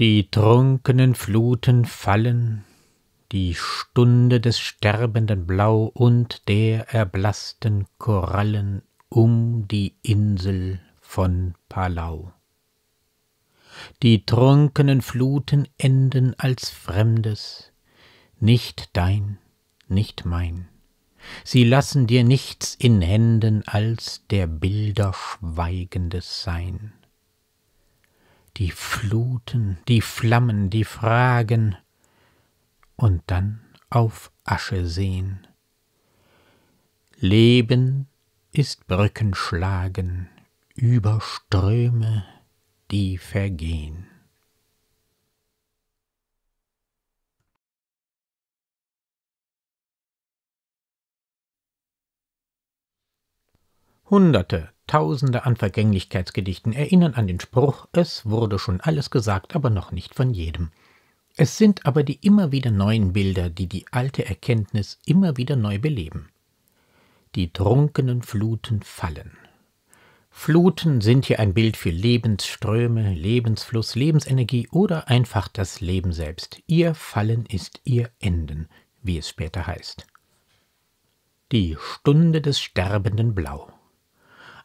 Die trunkenen Fluten fallen, die Stunde des sterbenden Blau und der erblassten Korallen um die Insel von Palau. Die trunkenen Fluten enden als Fremdes, nicht dein, nicht mein. Sie lassen dir nichts in Händen als der Bilder schweigendes Sein die Fluten, die Flammen, die Fragen und dann auf Asche sehen. Leben ist Brücken schlagen über Ströme, die vergehen. Hunderte, Tausende an Vergänglichkeitsgedichten erinnern an den Spruch, es wurde schon alles gesagt, aber noch nicht von jedem. Es sind aber die immer wieder neuen Bilder, die die alte Erkenntnis immer wieder neu beleben. Die trunkenen Fluten fallen. Fluten sind hier ein Bild für Lebensströme, Lebensfluss, Lebensenergie oder einfach das Leben selbst. Ihr Fallen ist ihr Enden, wie es später heißt. Die Stunde des sterbenden Blau.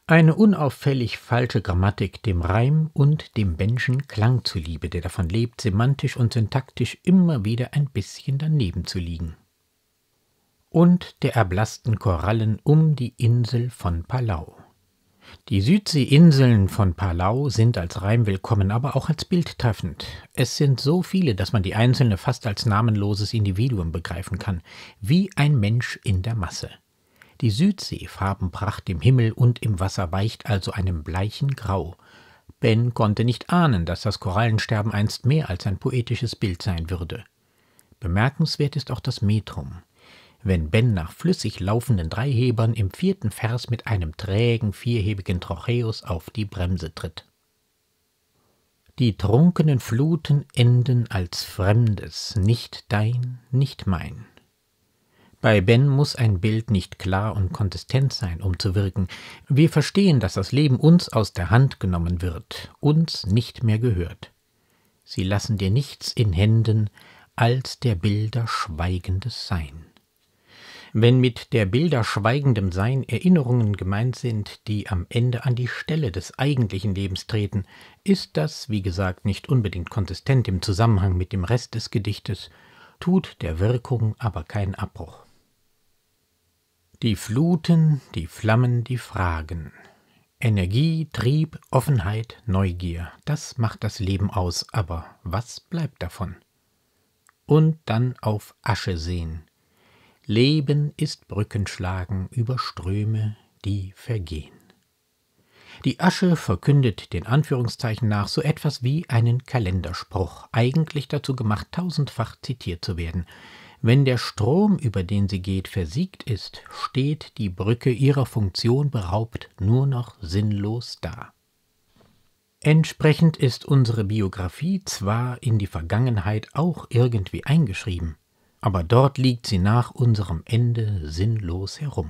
Eine unauffällig falsche Grammatik dem Reim und dem Menschen Klang zuliebe, der davon lebt, semantisch und syntaktisch immer wieder ein bisschen daneben zu liegen. Und der erblassten Korallen um die Insel von Palau. Die Südseeinseln von Palau sind als Reim willkommen, aber auch als Bild treffend. Es sind so viele, dass man die einzelne fast als namenloses Individuum begreifen kann, wie ein Mensch in der Masse. Die Südsee, Farbenpracht im Himmel und im Wasser, weicht also einem bleichen Grau. Ben konnte nicht ahnen, dass das Korallensterben einst mehr als ein poetisches Bild sein würde. Bemerkenswert ist auch das Metrum. Wenn Ben nach flüssig laufenden Dreihebern im vierten Vers mit einem trägen, vierhebigen Trocheus auf die Bremse tritt. Die trunkenen Fluten enden als Fremdes, nicht dein, nicht mein. Bei Ben muss ein Bild nicht klar und konsistent sein, um zu wirken. Wir verstehen, dass das Leben uns aus der Hand genommen wird, uns nicht mehr gehört. Sie lassen dir nichts in Händen als der Bilder schweigendes Sein. Wenn mit der Bilder schweigendem Sein Erinnerungen gemeint sind, die am Ende an die Stelle des eigentlichen Lebens treten, ist das, wie gesagt, nicht unbedingt konsistent im Zusammenhang mit dem Rest des Gedichtes, tut der Wirkung aber keinen Abbruch. Die Fluten, die Flammen, die Fragen. Energie, Trieb, Offenheit, Neugier. Das macht das Leben aus, aber was bleibt davon? Und dann auf Asche sehen. Leben ist Brückenschlagen über Ströme, die vergehen. Die Asche verkündet den Anführungszeichen nach so etwas wie einen Kalenderspruch, eigentlich dazu gemacht, tausendfach zitiert zu werden. Wenn der Strom, über den sie geht, versiegt ist, steht die Brücke ihrer Funktion beraubt nur noch sinnlos da. Entsprechend ist unsere Biografie zwar in die Vergangenheit auch irgendwie eingeschrieben, aber dort liegt sie nach unserem Ende sinnlos herum.